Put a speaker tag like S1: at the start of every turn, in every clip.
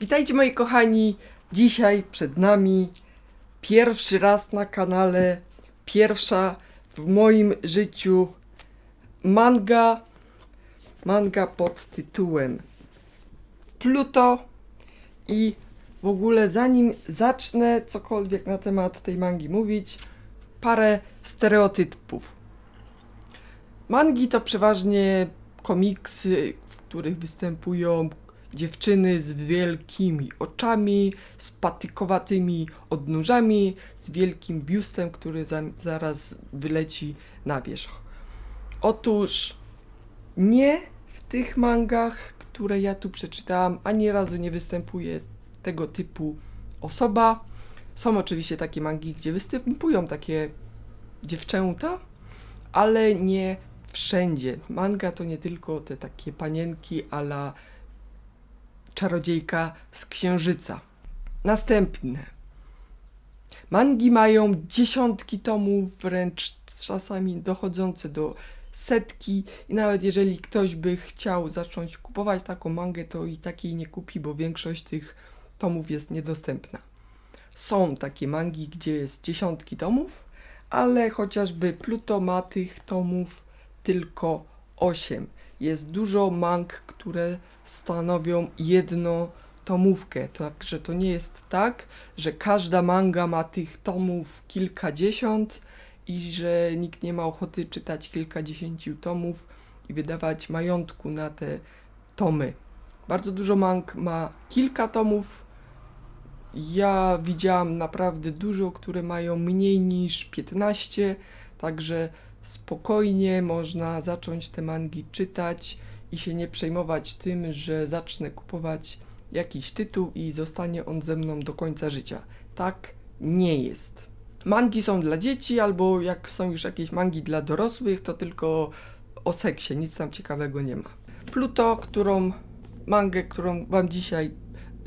S1: Witajcie moi kochani. Dzisiaj przed nami pierwszy raz na kanale, pierwsza w moim życiu manga. Manga pod tytułem Pluto. I w ogóle zanim zacznę cokolwiek na temat tej mangi mówić, parę stereotypów. Mangi to przeważnie komiksy, w których występują Dziewczyny z wielkimi oczami, z patykowatymi odnóżami, z wielkim biustem, który za, zaraz wyleci na wierzch. Otóż nie w tych mangach, które ja tu przeczytałam, ani razu nie występuje tego typu osoba. Są oczywiście takie mangi, gdzie występują takie dziewczęta, ale nie wszędzie. Manga to nie tylko te takie panienki ala czarodziejka z Księżyca. Następne. Mangi mają dziesiątki tomów, wręcz czasami dochodzące do setki i nawet jeżeli ktoś by chciał zacząć kupować taką mangę, to i takiej nie kupi, bo większość tych tomów jest niedostępna. Są takie mangi, gdzie jest dziesiątki tomów, ale chociażby Pluto ma tych tomów tylko 8 jest dużo mang, które stanowią jedno tomówkę. Także to nie jest tak, że każda manga ma tych tomów kilkadziesiąt i że nikt nie ma ochoty czytać kilkadziesięciu tomów i wydawać majątku na te tomy. Bardzo dużo mang ma kilka tomów. Ja widziałam naprawdę dużo, które mają mniej niż 15, także spokojnie można zacząć te mangi czytać i się nie przejmować tym, że zacznę kupować jakiś tytuł i zostanie on ze mną do końca życia. Tak nie jest. Mangi są dla dzieci, albo jak są już jakieś mangi dla dorosłych, to tylko o seksie, nic tam ciekawego nie ma. Pluto, którą mangę, którą Wam dzisiaj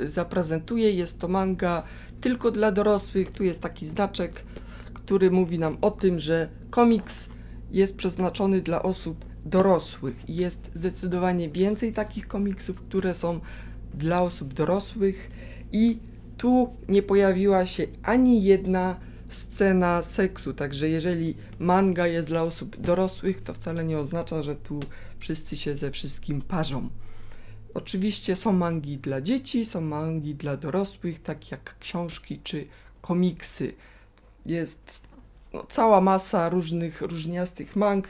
S1: y, zaprezentuję, jest to manga tylko dla dorosłych. Tu jest taki znaczek, który mówi nam o tym, że komiks jest przeznaczony dla osób dorosłych. Jest zdecydowanie więcej takich komiksów, które są dla osób dorosłych i tu nie pojawiła się ani jedna scena seksu, także jeżeli manga jest dla osób dorosłych, to wcale nie oznacza, że tu wszyscy się ze wszystkim parzą. Oczywiście są mangi dla dzieci, są mangi dla dorosłych, tak jak książki czy komiksy. Jest no, cała masa różnych, różniastych mang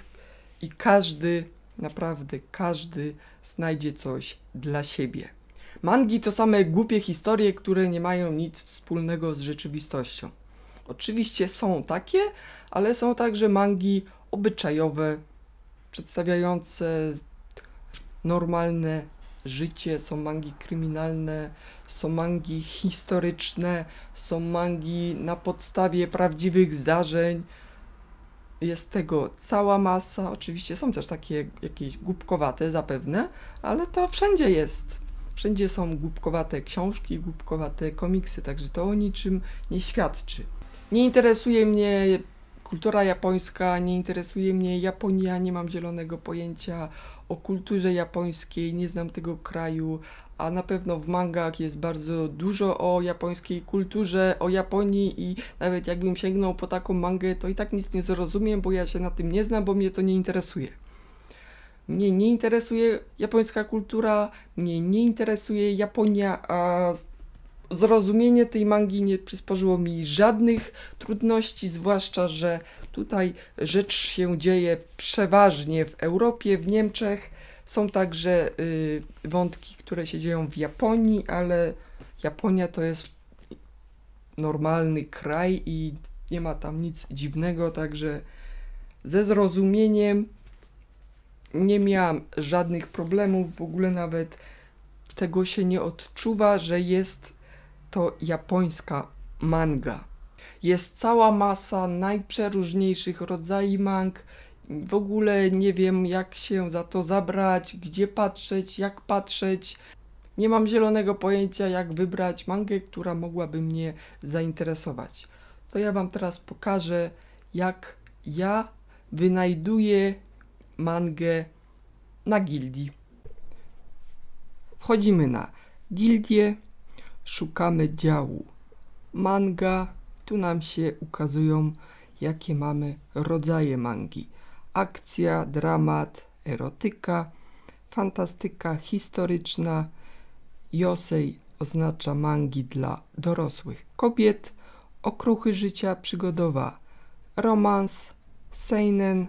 S1: i każdy, naprawdę każdy znajdzie coś dla siebie. Mangi to same głupie historie, które nie mają nic wspólnego z rzeczywistością. Oczywiście są takie, ale są także mangi obyczajowe, przedstawiające normalne życie, są mangi kryminalne, są mangi historyczne, są mangi na podstawie prawdziwych zdarzeń. Jest tego cała masa. Oczywiście są też takie jakieś głupkowate zapewne, ale to wszędzie jest. Wszędzie są głupkowate książki, głupkowate komiksy, także to o niczym nie świadczy. Nie interesuje mnie kultura japońska, nie interesuje mnie Japonia, nie mam zielonego pojęcia o kulturze japońskiej, nie znam tego kraju, a na pewno w mangach jest bardzo dużo o japońskiej kulturze, o Japonii i nawet jakbym sięgnął po taką mangę, to i tak nic nie zrozumiem, bo ja się na tym nie znam, bo mnie to nie interesuje. Mnie nie interesuje japońska kultura, mnie nie interesuje Japonia, a zrozumienie tej mangi nie przysporzyło mi żadnych trudności, zwłaszcza, że Tutaj rzecz się dzieje przeważnie w Europie, w Niemczech. Są także y, wątki, które się dzieją w Japonii, ale Japonia to jest normalny kraj i nie ma tam nic dziwnego, także ze zrozumieniem nie miałam żadnych problemów, w ogóle nawet tego się nie odczuwa, że jest to japońska manga. Jest cała masa najprzeróżniejszych rodzajów mang. W ogóle nie wiem, jak się za to zabrać, gdzie patrzeć, jak patrzeć. Nie mam zielonego pojęcia, jak wybrać mangę, która mogłaby mnie zainteresować. To ja Wam teraz pokażę, jak ja wynajduję mangę na gildii. Wchodzimy na gildię, szukamy działu manga, tu nam się ukazują, jakie mamy rodzaje mangi. Akcja, dramat, erotyka, fantastyka historyczna. Josej oznacza mangi dla dorosłych kobiet. Okruchy życia przygodowa, romans, seinen,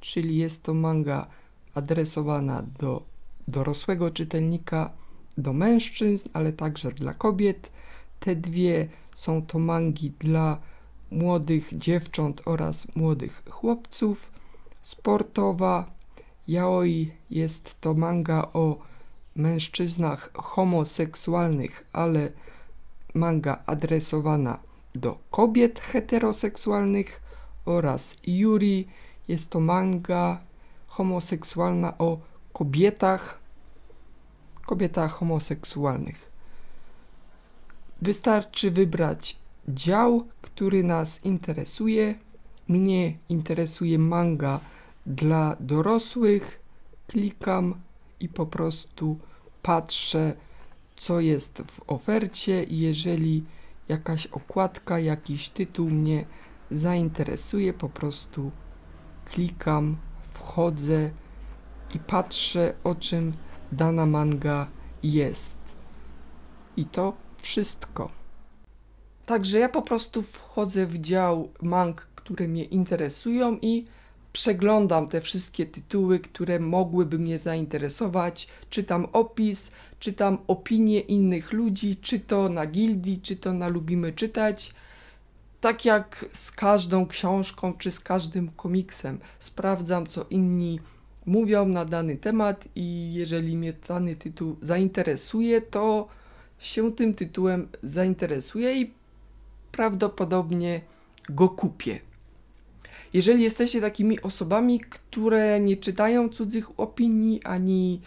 S1: czyli jest to manga adresowana do dorosłego czytelnika, do mężczyzn, ale także dla kobiet. Te dwie są to mangi dla młodych dziewcząt oraz młodych chłopców. Sportowa Yaoi jest to manga o mężczyznach homoseksualnych, ale manga adresowana do kobiet heteroseksualnych oraz Yuri jest to manga homoseksualna o kobietach kobietach homoseksualnych. Wystarczy wybrać dział, który nas interesuje. Mnie interesuje manga dla dorosłych. Klikam i po prostu patrzę, co jest w ofercie. Jeżeli jakaś okładka, jakiś tytuł mnie zainteresuje, po prostu klikam, wchodzę i patrzę, o czym dana manga jest. I to wszystko. Także ja po prostu wchodzę w dział mang, które mnie interesują i przeglądam te wszystkie tytuły, które mogłyby mnie zainteresować. Czytam opis, czytam opinie innych ludzi, czy to na gildii, czy to na lubimy czytać. Tak jak z każdą książką, czy z każdym komiksem, sprawdzam co inni mówią na dany temat i jeżeli mnie dany tytuł zainteresuje, to się tym tytułem zainteresuje i prawdopodobnie go kupię. Jeżeli jesteście takimi osobami, które nie czytają cudzych opinii ani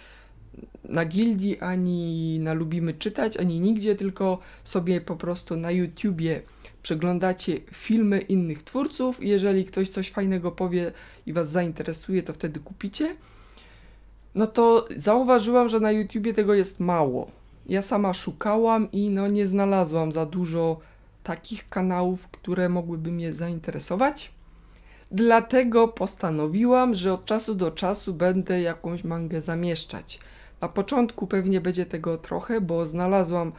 S1: na gildii, ani na lubimy czytać, ani nigdzie, tylko sobie po prostu na YouTubie przeglądacie filmy innych twórców. Jeżeli ktoś coś fajnego powie i was zainteresuje, to wtedy kupicie. No to zauważyłam, że na YouTubie tego jest mało ja sama szukałam i no nie znalazłam za dużo takich kanałów, które mogłyby mnie zainteresować. Dlatego postanowiłam, że od czasu do czasu będę jakąś mangę zamieszczać. Na początku pewnie będzie tego trochę, bo znalazłam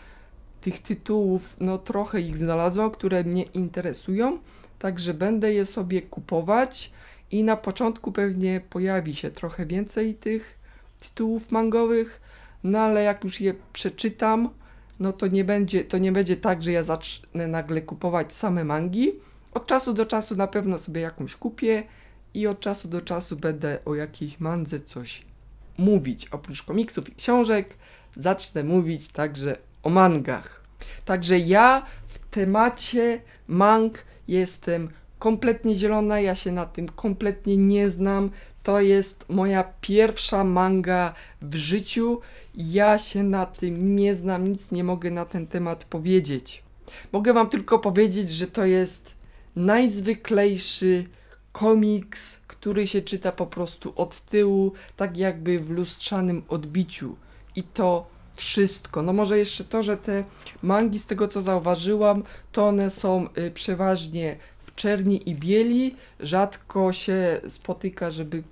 S1: tych tytułów, no trochę ich znalazłam, które mnie interesują, także będę je sobie kupować i na początku pewnie pojawi się trochę więcej tych tytułów mangowych, no ale jak już je przeczytam, no to nie będzie, to nie będzie tak, że ja zacznę nagle kupować same mangi. Od czasu do czasu na pewno sobie jakąś kupię i od czasu do czasu będę o jakiejś mandze coś mówić. Oprócz komiksów i książek zacznę mówić także o mangach. Także ja w temacie mang jestem kompletnie zielona, ja się na tym kompletnie nie znam. To jest moja pierwsza manga w życiu. Ja się na tym nie znam, nic nie mogę na ten temat powiedzieć. Mogę Wam tylko powiedzieć, że to jest najzwyklejszy komiks, który się czyta po prostu od tyłu, tak jakby w lustrzanym odbiciu. I to wszystko. No może jeszcze to, że te mangi, z tego co zauważyłam, to one są y, przeważnie w czerni i bieli. Rzadko się spotyka, żeby,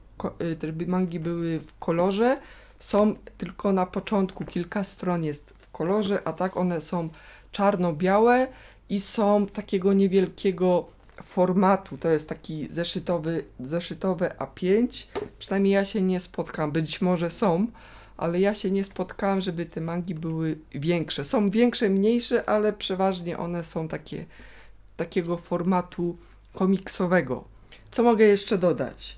S1: żeby mangi były w kolorze. Są tylko na początku, kilka stron jest w kolorze, a tak one są czarno-białe i są takiego niewielkiego formatu. To jest taki zeszytowy, zeszytowe A5. Przynajmniej ja się nie spotkam. Być może są, ale ja się nie spotkałam, żeby te mangi były większe. Są większe, mniejsze, ale przeważnie one są takie, takiego formatu komiksowego. Co mogę jeszcze dodać?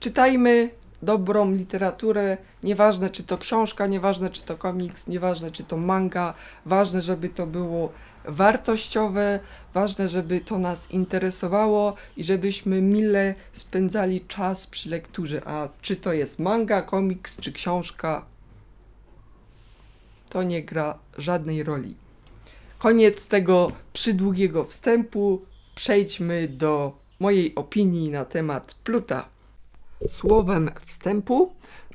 S1: Czytajmy dobrą literaturę, nieważne czy to książka, nieważne czy to komiks, nieważne czy to manga, ważne, żeby to było wartościowe, ważne, żeby to nas interesowało i żebyśmy mile spędzali czas przy lekturze. A czy to jest manga, komiks czy książka, to nie gra żadnej roli. Koniec tego przydługiego wstępu. Przejdźmy do mojej opinii na temat Pluta. Słowem wstępu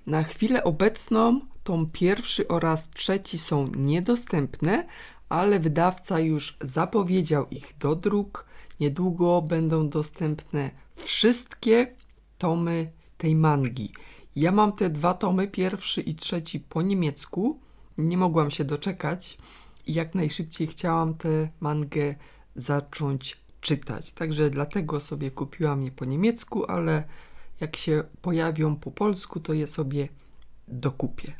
S1: na chwilę obecną tom pierwszy oraz trzeci są niedostępne, ale wydawca już zapowiedział ich do druk. Niedługo będą dostępne wszystkie tomy tej mangi. Ja mam te dwa tomy, pierwszy i trzeci po niemiecku. Nie mogłam się doczekać i jak najszybciej chciałam tę mangę zacząć czytać. Także dlatego sobie kupiłam je po niemiecku, ale jak się pojawią po polsku, to je sobie dokupię.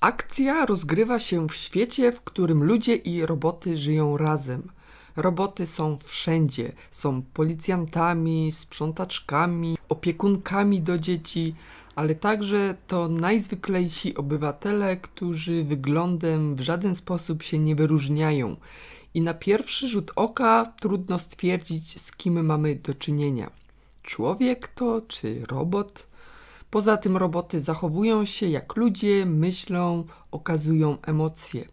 S1: Akcja rozgrywa się w świecie, w którym ludzie i roboty żyją razem. Roboty są wszędzie. Są policjantami, sprzątaczkami, opiekunkami do dzieci, ale także to najzwyklejsi obywatele, którzy wyglądem w żaden sposób się nie wyróżniają. I na pierwszy rzut oka trudno stwierdzić, z kim mamy do czynienia człowiek to, czy robot. Poza tym roboty zachowują się jak ludzie, myślą, okazują emocje.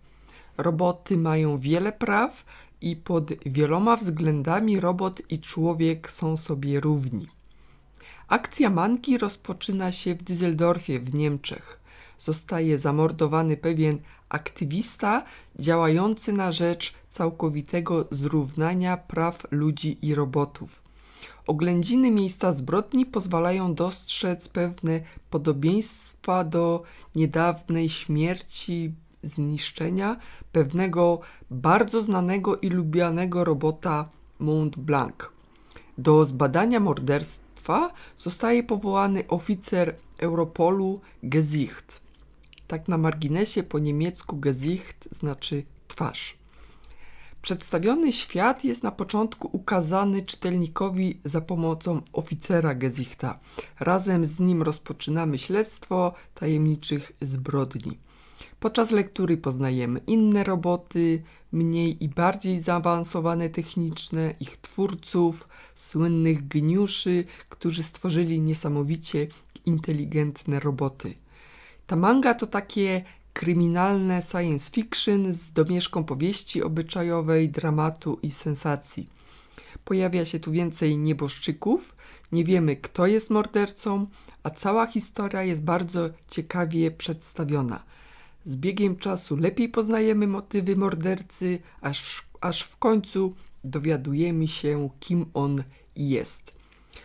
S1: Roboty mają wiele praw i pod wieloma względami robot i człowiek są sobie równi. Akcja Manki rozpoczyna się w Düsseldorfie w Niemczech. Zostaje zamordowany pewien aktywista działający na rzecz całkowitego zrównania praw ludzi i robotów. Oględziny miejsca zbrodni pozwalają dostrzec pewne podobieństwa do niedawnej śmierci, zniszczenia pewnego bardzo znanego i lubianego robota Mont Blanc. Do zbadania morderstwa zostaje powołany oficer Europolu Gesicht. Tak na marginesie po niemiecku Gesicht znaczy twarz. Przedstawiony świat jest na początku ukazany czytelnikowi za pomocą oficera Gezichta. Razem z nim rozpoczynamy śledztwo tajemniczych zbrodni. Podczas lektury poznajemy inne roboty, mniej i bardziej zaawansowane techniczne, ich twórców, słynnych gniuszy, którzy stworzyli niesamowicie inteligentne roboty. Ta manga to takie kryminalne science fiction z domieszką powieści obyczajowej, dramatu i sensacji. Pojawia się tu więcej nieboszczyków, nie wiemy kto jest mordercą, a cała historia jest bardzo ciekawie przedstawiona. Z biegiem czasu lepiej poznajemy motywy mordercy, aż, aż w końcu dowiadujemy się, kim on jest.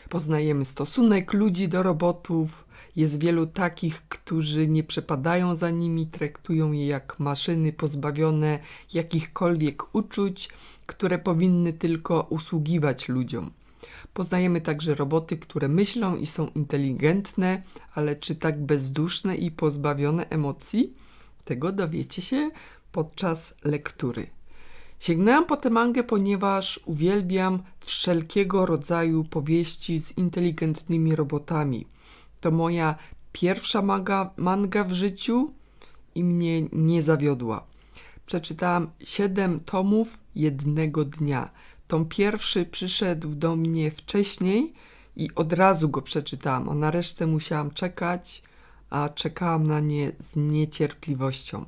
S1: Poznajemy stosunek ludzi do robotów, jest wielu takich, którzy nie przepadają za nimi, traktują je jak maszyny pozbawione jakichkolwiek uczuć, które powinny tylko usługiwać ludziom. Poznajemy także roboty, które myślą i są inteligentne, ale czy tak bezduszne i pozbawione emocji? Tego dowiecie się podczas lektury. Sięgnęłam po tę mangę, ponieważ uwielbiam wszelkiego rodzaju powieści z inteligentnymi robotami – to moja pierwsza manga, manga w życiu i mnie nie zawiodła. Przeczytałam 7 tomów jednego dnia. Tom pierwszy przyszedł do mnie wcześniej i od razu go przeczytałam, a na resztę musiałam czekać, a czekałam na nie z niecierpliwością.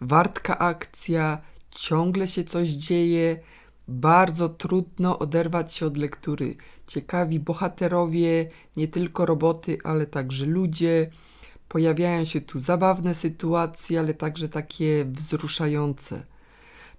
S1: Wartka akcja, ciągle się coś dzieje, bardzo trudno oderwać się od lektury. Ciekawi bohaterowie, nie tylko roboty, ale także ludzie. Pojawiają się tu zabawne sytuacje, ale także takie wzruszające.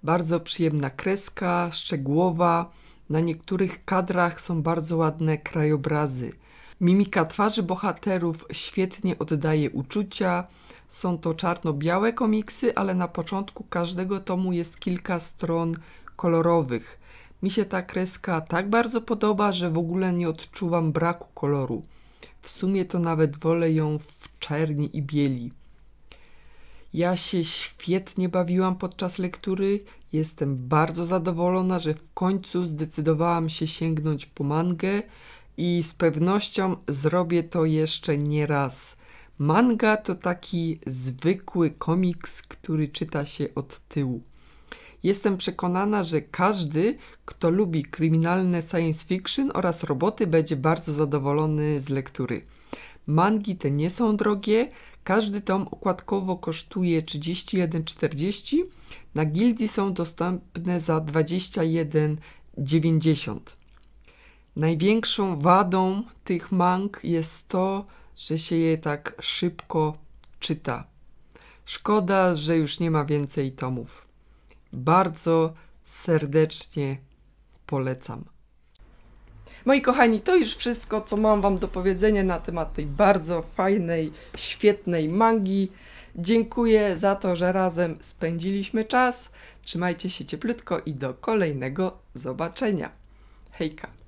S1: Bardzo przyjemna kreska, szczegółowa. Na niektórych kadrach są bardzo ładne krajobrazy. Mimika twarzy bohaterów świetnie oddaje uczucia. Są to czarno-białe komiksy, ale na początku każdego tomu jest kilka stron kolorowych. Mi się ta kreska tak bardzo podoba, że w ogóle nie odczuwam braku koloru. W sumie to nawet wolę ją w czerni i bieli. Ja się świetnie bawiłam podczas lektury. Jestem bardzo zadowolona, że w końcu zdecydowałam się sięgnąć po mangę i z pewnością zrobię to jeszcze nie raz. Manga to taki zwykły komiks, który czyta się od tyłu. Jestem przekonana, że każdy, kto lubi kryminalne science fiction oraz roboty, będzie bardzo zadowolony z lektury. Mangi te nie są drogie, każdy tom układkowo kosztuje 31,40, na gildii są dostępne za 21,90. Największą wadą tych mang jest to, że się je tak szybko czyta. Szkoda, że już nie ma więcej tomów bardzo serdecznie polecam. Moi kochani, to już wszystko, co mam Wam do powiedzenia na temat tej bardzo fajnej, świetnej mangi. Dziękuję za to, że razem spędziliśmy czas. Trzymajcie się cieplutko i do kolejnego zobaczenia. Hejka!